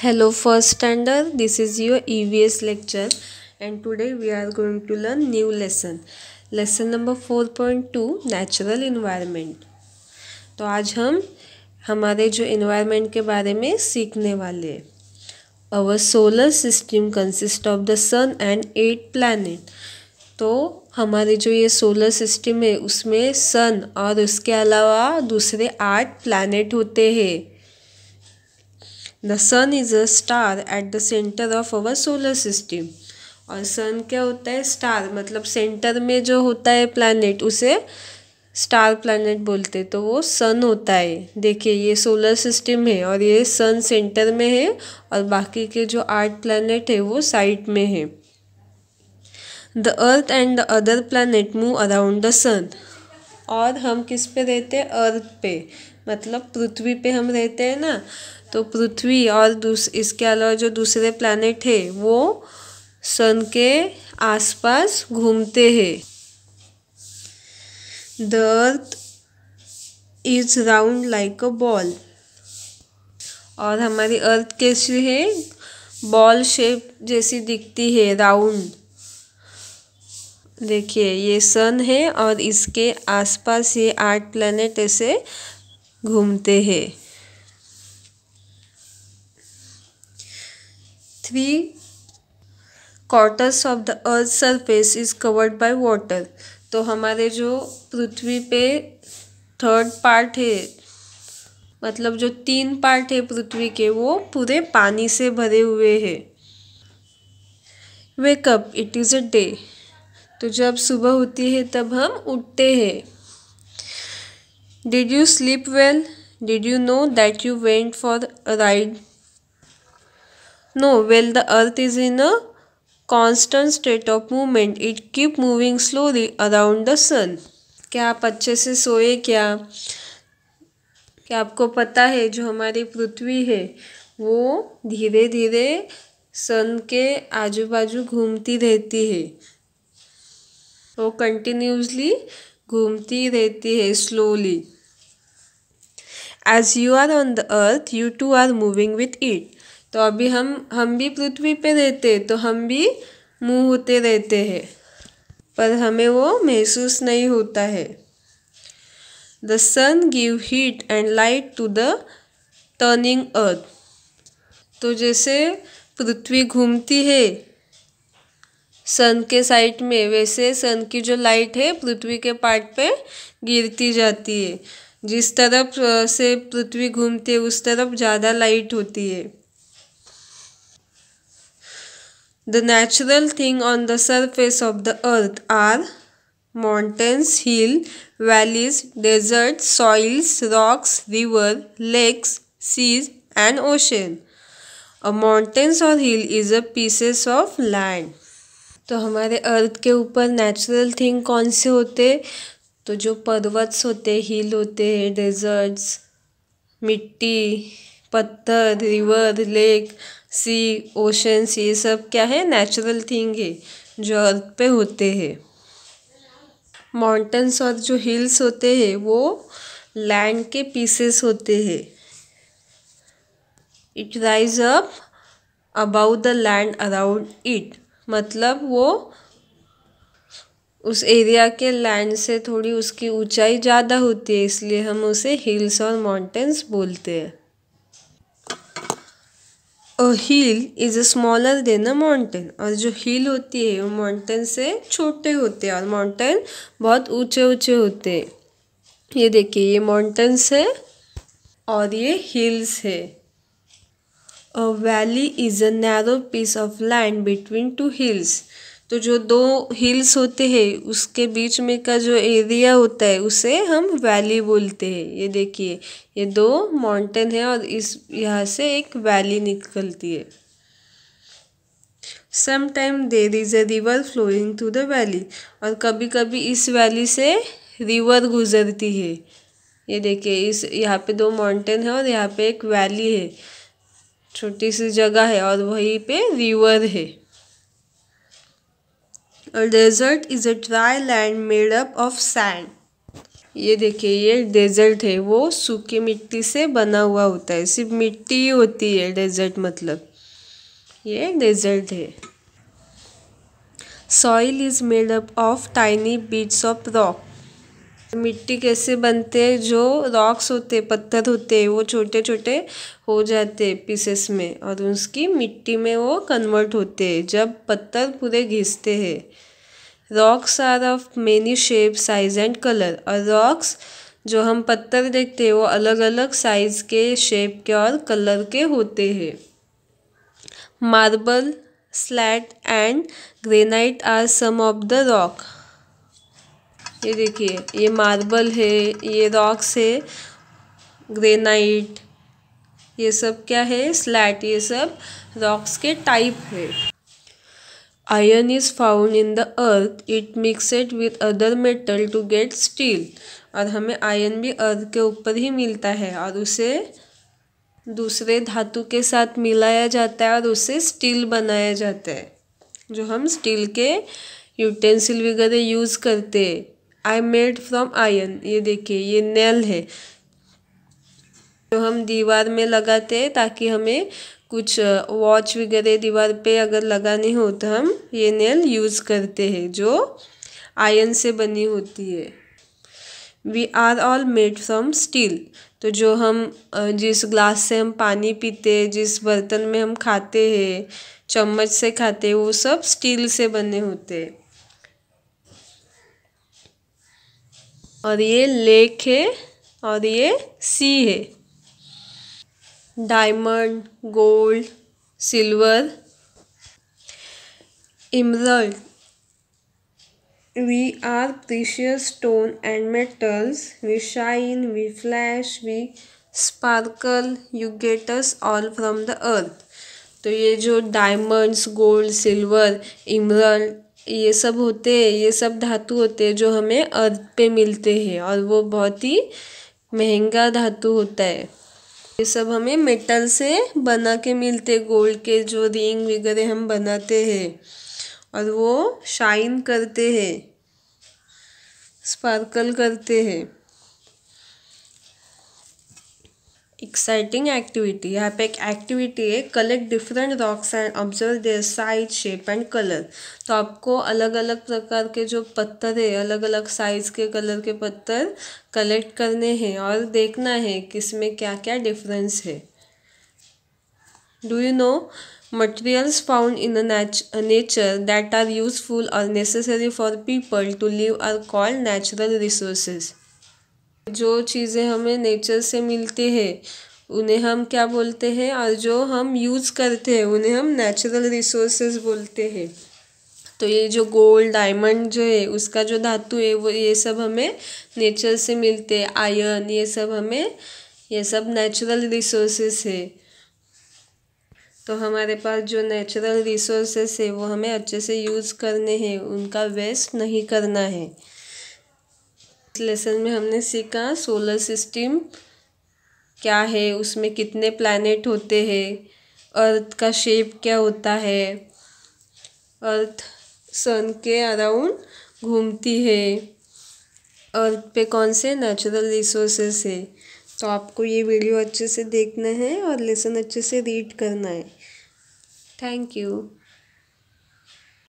Hello first standard this is your EVS lecture and today we are going to learn new lesson lesson number four point two natural environment तो आज हम हमारे जो environment के बारे में सीखने वाले our solar system consist of the sun and eight planet तो हमारे जो ये सोलर सिस्टम है उसमें सन और उसके अलावा दूसरे आठ प्लानट होते हैं the sun is a star at the centre of our solar system और सन क्या होता है स्टार मतलब सेंटर में जो होता है प्लानट उसे स्टार प्लानट बोलते तो वो सन होता है देखिए ये सोलर सिस्टम है और ये सन सेंटर में है और बाकी के जो आठ प्लानट है वो साइड में है the earth and the other planet move around the sun और हम किस पे रहते हैं अर्थ पे मतलब पृथ्वी पे हम रहते हैं ना तो पृथ्वी और इसके अलावा जो दूसरे प्लैनेट है वो सन के आसपास घूमते हैं the earth is round like a ball और हमारी अर्थ कैसी है बॉल शेप जैसी दिखती है राउंड देखिए ये सन है और इसके आसपास ये आठ प्लैनेट ऐसे घूमते हैं three quarters of the earth surface is covered by water तो हमारे जो पृथ्वी पे थर्ड पार्ट है मतलब जो तीन पार्ट है पृथ्वी के वो पूरे पानी से भरे हुए है wake up it is a day तो जब सुबह होती है तब हम उठते हैं did you sleep well did you know that you went for a ride no well the earth is in a constant state of movement it keep moving slowly around the sun क्या आप अच्छे से सोए क्या क्या आपको पता है जो हमारी पृथ्वी है वो धीरे धीरे सन के आजू बाजू घूमती रहती है वो कंटिन्यूसली घूमती रहती है slowly as you are on the earth you too are moving with it तो अभी हम हम भी पृथ्वी पे रहते तो हम भी मुँह होते रहते हैं पर हमें वो महसूस नहीं होता है the sun give heat and light to the turning earth तो जैसे पृथ्वी घूमती है सन के साइड में वैसे सन की जो लाइट है पृथ्वी के पार्ट पे गिरती जाती है जिस तरफ से पृथ्वी घूमती है उस तरफ ज़्यादा लाइट होती है The natural thing on the surface of the earth are mountains, hill, valleys, deserts, soils, rocks, river, lakes, seas and ocean. A mountains or hill is a pieces of land. तो हमारे अर्थ के ऊपर natural thing कौन से होते तो जो पर्वत होते हिल होते डेजर्ट्स मिट्टी पत्थर रिवर लेक सी ओशंस ये सब क्या है नेचुरल थिंग है जो अर्थ पे होते हैं माउंटेंस और जो हिल्स होते हैं वो लैंड के पीसेस होते हैं it rise up above the land around it मतलब वो उस एरिया के लैंड से थोड़ी उसकी ऊंचाई ज़्यादा होती है इसलिए हम उसे हिल्स और माउंटेंस बोलते हैं a hill is a smaller than a mountain और जो हिल होती है वो माउंटेन से छोटे होते हैं और माउंटेन बहुत ऊंचे ऊंचे होते हैं ये देखिए ये माउंटेन्स है और ये हिल्स है a valley is a narrow piece of land between two hills तो जो दो हिल्स होते हैं उसके बीच में का जो एरिया होता है उसे हम वैली बोलते हैं ये देखिए ये दो माउंटेन है और इस यहाँ से एक वैली निकलती है sometime there is a river flowing through the valley और कभी कभी इस वैली से रिवर गुजरती है ये देखिए इस यहाँ पे दो माउंटेन है और यहाँ पे एक वैली है छोटी सी जगह है और वहीं पे रिवर है और desert is a dry land made up of sand ये देखिए ये डेजर्ट है वो सूखी मिट्टी से बना हुआ होता है सिर्फ मिट्टी ही होती है डेजर्ट मतलब ये डेजर्ट है soil is made up of tiny bits of rock मिट्टी कैसे बनते हैं जो रॉक्स होते पत्थर होते वो छोटे छोटे हो जाते पीसेस में और उसकी मिट्टी में वो कन्वर्ट होते हैं जब पत्थर पूरे घिसते हैं rocks are of many shape size and colour और रॉक्स जो हम पत्थर देखते हैं वो अलग अलग साइज़ के शेप के और कलर के होते हैं marble slate and granite are some of the rock ये देखिए ये मार्बल है ये रॉक्स है ग्रेनाइट ये सब क्या है स्लैट ये सब रॉक्स के टाइप है iron is found in the earth it mixed with other metal to get steel और हमें आयरन भी अर्थ के ऊपर ही मिलता है और उसे दूसरे धातु के साथ मिलाया जाता है और उसे स्टील बनाया जाता है जो हम स्टील के यूटेंसिल वगैरह यूज़ करते हैं आई मेड फ्रॉम आयन ये देखिए ये नेल है जो तो हम दीवार में लगाते हैं ताकि हमें कुछ वॉच वगैरह दीवार पे अगर लगानी हो तो हम ये नेल यूज़ करते हैं जो आयन से बनी होती है we are all made from steel तो जो हम जिस ग्लास से हम पानी पीते हैं जिस बर्तन में हम खाते हैं चम्मच से खाते हैं वो सब स्टील से बने होते हैं और ये लेक है और ये सी है diamond gold silver emerald we are precious stone and metals we shine we flash we sparkle you gets all from the earth तो ये जो डायमंड्स गोल्ड सिल्वर इमरल्ड ये सब होते ये सब धातु होते जो हमें अर्थ पे मिलते हैं और वो बहुत ही महंगा धातु होता है ये सब हमें मेटल से बना के मिलते गोल्ड के जो रिंग वगैरह हम बनाते हैं और वो शाइन करते हैं स्पार्कल करते हैं एक्साइटिंग एक्टिविटी यहाँ पे एक एक्टिविटी है collect different rocks and observe their size shape and colour तो आपको अलग अलग प्रकार के जो पत्थर है अलग अलग साइज के कलर के पत्थर कलेक्ट करने हैं और देखना है कि इसमें क्या क्या डिफरेंस है do you know materials found in nature that are useful और necessary for people to live are called natural resources जो चीज़ें हमें नेचर से मिलती है उन्हें हम क्या बोलते हैं और जो हम यूज़ करते हैं उन्हें हम नेचुरल रिसोर्सेज बोलते हैं तो ये जो गोल्ड डायमंड जो है उसका जो धातु है वो ये सब हमें नेचर से मिलते हैं आयरन ये सब हमें ये सब नेचुरल रिसोर्सेस है तो हमारे पास जो नेचुरल रिसोर्सेस है वो हमें अच्छे से यूज़ करने हैं उनका वेस्ट नहीं करना है लेसन में हमने सीखा सोलर सिस्टम क्या है उसमें कितने प्लानट होते हैं अर्थ का शेप क्या होता है अर्थ सन के अराउंड घूमती है अर्थ पे कौन से नेचुरल रिसोर्सेस है तो आपको ये वीडियो अच्छे से देखना है और लेसन अच्छे से रीड करना है थैंक यू